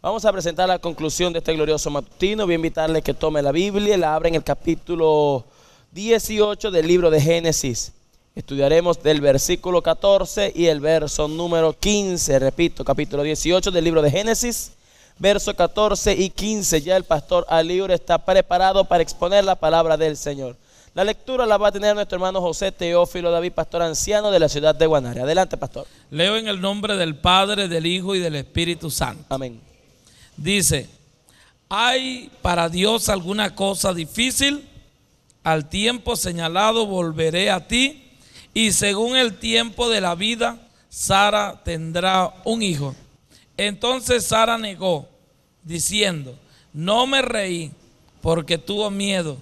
Vamos a presentar la conclusión de este glorioso matutino. Voy a invitarle que tome la Biblia, y la abra en el capítulo 18 del libro de Génesis. Estudiaremos del versículo 14 y el verso número 15. Repito, capítulo 18 del libro de Génesis, verso 14 y 15. Ya el pastor Aliur está preparado para exponer la palabra del Señor. La lectura la va a tener nuestro hermano José Teófilo David, pastor anciano de la ciudad de Guanare. Adelante, pastor. Leo en el nombre del Padre, del Hijo y del Espíritu Santo. Amén. Dice, ¿hay para Dios alguna cosa difícil? Al tiempo señalado volveré a ti y según el tiempo de la vida, Sara tendrá un hijo. Entonces Sara negó, diciendo, no me reí porque tuvo miedo.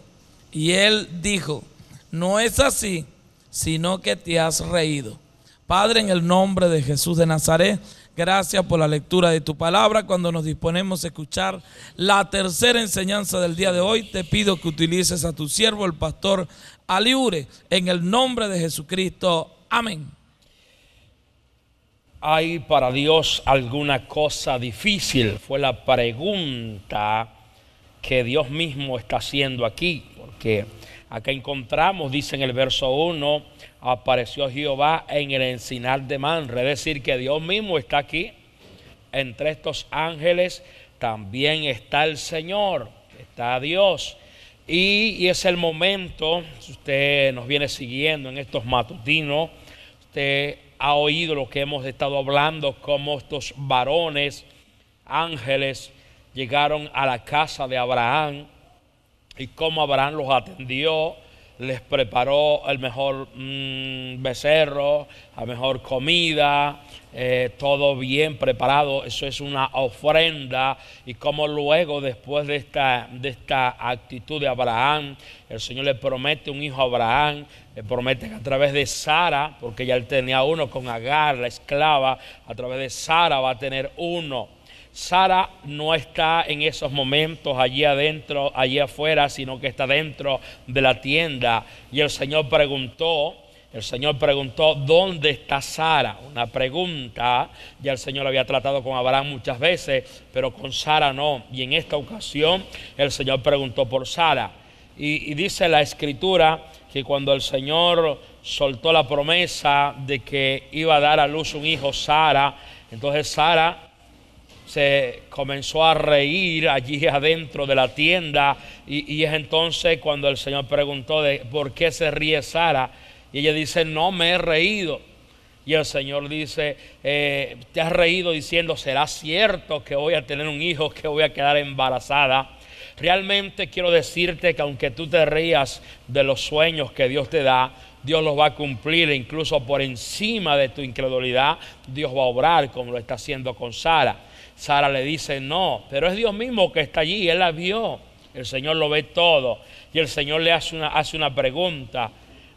Y él dijo, no es así, sino que te has reído. Padre, en el nombre de Jesús de Nazaret, gracias por la lectura de tu palabra. Cuando nos disponemos a escuchar la tercera enseñanza del día de hoy, te pido que utilices a tu siervo, el pastor Aliure, en el nombre de Jesucristo. Amén. ¿Hay para Dios alguna cosa difícil? Fue la pregunta que Dios mismo está haciendo aquí, porque acá encontramos, dice en el verso 1, apareció Jehová en el encinar de Manre. Es decir, que Dios mismo está aquí. Entre estos ángeles también está el Señor, está Dios. Y, es el momento, si usted nos viene siguiendo en estos matutinos, usted ha oído lo que hemos estado hablando, cómo estos varones, ángeles, llegaron a la casa de Abraham y cómo Abraham los atendió les preparó el mejor mm, becerro, la mejor comida, eh, todo bien preparado. Eso es una ofrenda. Y como luego, después de esta, de esta actitud de Abraham, el Señor le promete un hijo a Abraham, le promete que a través de Sara, porque ya él tenía uno con Agar, la esclava, a través de Sara va a tener uno. Sara no está en esos momentos allí adentro, allí afuera, sino que está dentro de la tienda. Y el Señor preguntó, el Señor preguntó, ¿dónde está Sara? Una pregunta, ya el Señor había tratado con Abraham muchas veces, pero con Sara no. Y en esta ocasión el Señor preguntó por Sara. Y, y dice la escritura que cuando el Señor soltó la promesa de que iba a dar a luz un hijo, Sara, entonces Sara se comenzó a reír allí adentro de la tienda y, es entonces cuando el Señor preguntó de por qué se ríe Sara y ella dice, no me he reído. Y el Señor dice, eh, te has reído diciendo, será cierto que voy a tener un hijo, que voy a quedar embarazada. Realmente quiero decirte que aunque tú te rías de los sueños que Dios te da, Dios los va a cumplir, e incluso por encima de tu incredulidad, Dios va a obrar como lo está haciendo con Sara. Sara le dice, no, pero es Dios mismo que está allí, él la vio, el Señor lo ve todo. Y el Señor le hace una, hace una pregunta,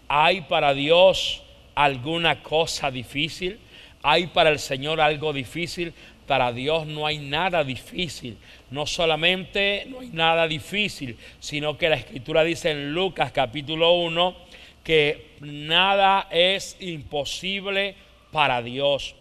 ¿hay para Dios alguna cosa difícil? ¿Hay para el Señor algo difícil? Para Dios no hay nada difícil. No solamente no hay nada difícil, sino que la escritura dice en Lucas capítulo 1 que nada es imposible para Dios.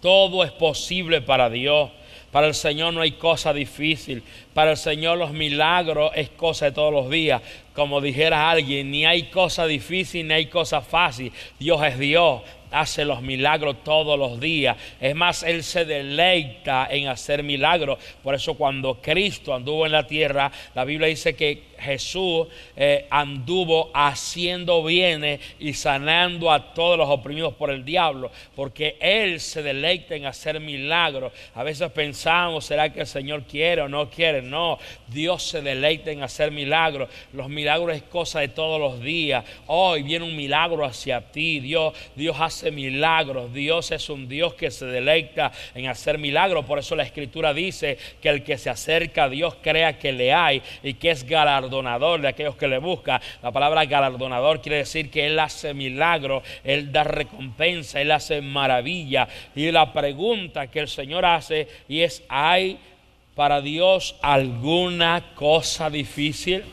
Todo es posible para Dios. Para el Señor no hay cosa difícil. Para el Señor los milagros es cosa de todos los días. Como dijera alguien, ni hay cosa difícil ni hay cosa fácil. Dios es Dios hace los milagros todos los días. Es más, Él se deleita en hacer milagros. Por eso cuando Cristo anduvo en la tierra, la Biblia dice que Jesús eh, anduvo haciendo bienes y sanando a todos los oprimidos por el diablo, porque Él se deleita en hacer milagros. A veces pensamos, ¿será que el Señor quiere o no quiere? No, Dios se deleita en hacer milagros. Los milagros es cosa de todos los días. Hoy viene un milagro hacia ti. Dios, Dios hace milagros. Dios es un Dios que se deleita en hacer milagros. Por eso la escritura dice que el que se acerca a Dios crea que le hay y que es galardonador de aquellos que le buscan. La palabra galardonador quiere decir que Él hace milagros, Él da recompensa, Él hace maravilla. Y la pregunta que el Señor hace y es, ¿hay para Dios alguna cosa difícil?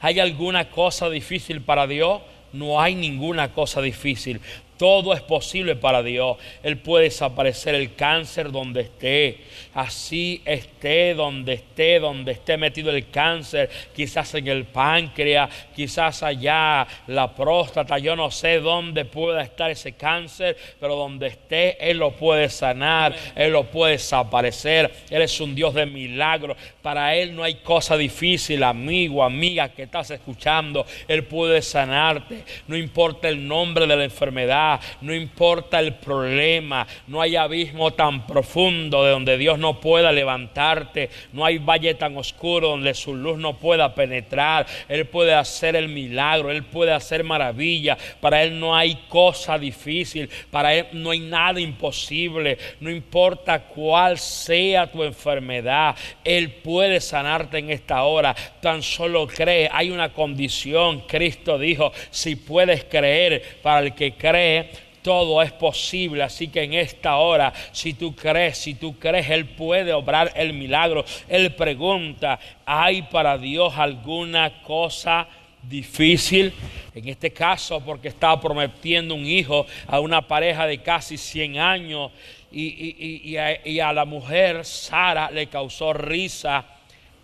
¿Hay alguna cosa difícil para Dios? No hay ninguna cosa difícil. Todo es posible para Dios. Él puede desaparecer el cáncer donde esté. Así esté, donde esté, donde esté metido el cáncer. Quizás en el páncreas, quizás allá, la próstata. Yo no sé dónde pueda estar ese cáncer, pero donde esté, Él lo puede sanar. Él lo puede desaparecer. Él es un Dios de milagros. Para Él no hay cosa difícil, amigo, amiga que estás escuchando. Él puede sanarte. No importa el nombre de la enfermedad no importa el problema, no hay abismo tan profundo de donde Dios no pueda levantarte, no hay valle tan oscuro donde su luz no pueda penetrar. Él puede hacer el milagro, Él puede hacer maravilla. Para Él no hay cosa difícil, para Él no hay nada imposible, no importa cuál sea tu enfermedad, Él puede sanarte en esta hora. Tan solo cree, hay una condición, Cristo dijo, si puedes creer, para el que cree todo es posible. Así que en esta hora, si tú crees, si tú crees, Él puede obrar el milagro. Él pregunta, ¿hay para Dios alguna cosa? difícil, en este caso porque estaba prometiendo un hijo a una pareja de casi 100 años y, a, la mujer Sara le causó risa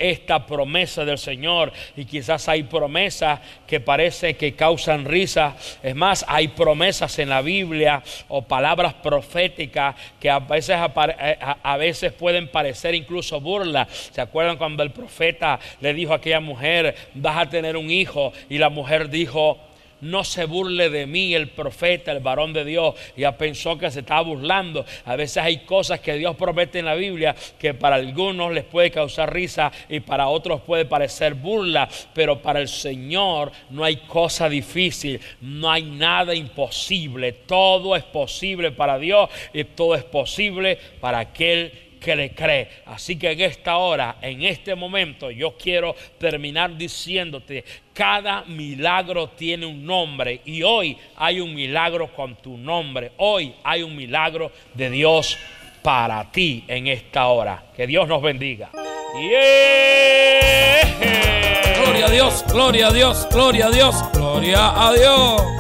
esta promesa del Señor. Y quizás hay promesas que parece que causan risa. Es más, hay promesas en la Biblia o palabras proféticas que a veces, eh, a veces pueden parecer incluso burla. ¿Se acuerdan cuando el profeta le dijo a aquella mujer, vas a tener un hijo? Y la mujer dijo, no se burle de mí, el profeta, el varón de Dios. Ya pensó que se estaba burlando. A veces hay cosas que Dios promete en la Biblia que para algunos les puede causar risa y para otros puede parecer burla, pero para el Señor no hay cosa difícil, no hay nada imposible. Todo es posible para Dios y todo es posible para aquel que le cree. Así que en esta hora, en este momento, yo quiero terminar diciéndote, cada milagro tiene un nombre y hoy hay un milagro con tu nombre. Hoy hay un milagro de Dios para ti en esta hora. Que Dios nos bendiga. Gloria a Dios, gloria a Dios, gloria a Dios, gloria a Dios.